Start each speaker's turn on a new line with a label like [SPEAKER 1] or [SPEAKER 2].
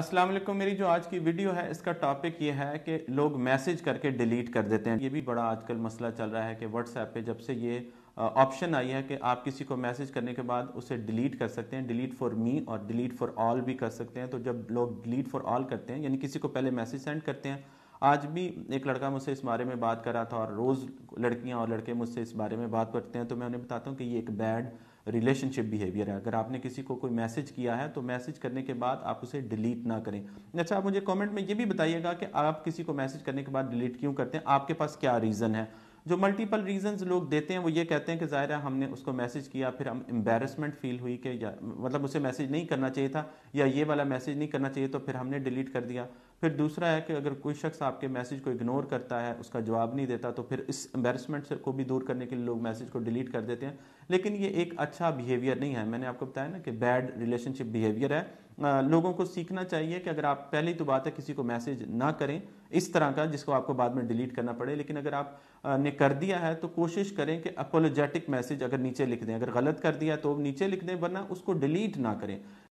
[SPEAKER 1] अस्सलाम वालेकुम मेरी जो आज की वीडियो है इसका टॉपिक ये है कि लोग मैसेज करके डिलीट कर देते हैं ये भी बड़ा आजकल मसला चल रहा है कि व्हाट्सएप पे जब से ये ऑप्शन आई है कि आप किसी को मैसेज करने के बाद उसे डिलीट कर सकते हैं डिलीट फॉर मी और डिलीट फॉर ऑल भी कर सकते हैं तो जब लोग डिलीट फॉर ऑल करते हैं यानी किसी को पहले मैसेज सेंड करते हैं आज भी एक लड़का मुझसे इस बारे में बात कर रहा था और रोज़ लड़कियाँ और लड़के मुझसे इस बारे में बात करते हैं तो मैं उन्हें बताता हूँ कि ये एक बैड रिलेशनशिप बिहेवियर है अगर आपने किसी को कोई मैसेज किया है तो मैसेज करने के बाद आप उसे डिलीट ना करें अच्छा आप मुझे कमेंट में ये भी बताइएगा कि आप किसी को मैसेज करने के बाद डिलीट क्यों करते हैं आपके पास क्या रीज़न है जो मल्टीपल रीजंस लोग देते हैं वो ये कहते हैं कि ज़ाहिर है हमने उसको मैसेज किया फिर हम एम्बेरसमेंट फील हुई कि या मतलब उसे मैसेज नहीं करना चाहिए था या ये वाला मैसेज नहीं करना चाहिए तो फिर हमने डिलीट कर दिया फिर दूसरा है कि अगर कोई शख्स आपके मैसेज को इग्नोर करता है उसका जवाब नहीं देता तो फिर इस एम्बेरसमेंट को भी दूर करने के लिए लोग मैसेज को डिलीट कर देते हैं लेकिन ये एक अच्छा बिहेवियर नहीं है मैंने आपको बताया ना कि बैड रिलेशनशिप बिहेवियर है लोगों को सीखना चाहिए कि अगर आप पहली तो बात है किसी को मैसेज ना करें इस तरह का जिसको आपको बाद में डिलीट करना पड़े लेकिन अगर आप ने कर दिया है तो कोशिश करें कि अपोलोजेटिक मैसेज अगर नीचे लिख दें अगर गलत कर दिया तो नीचे लिख दें वरना उसको डिलीट ना करें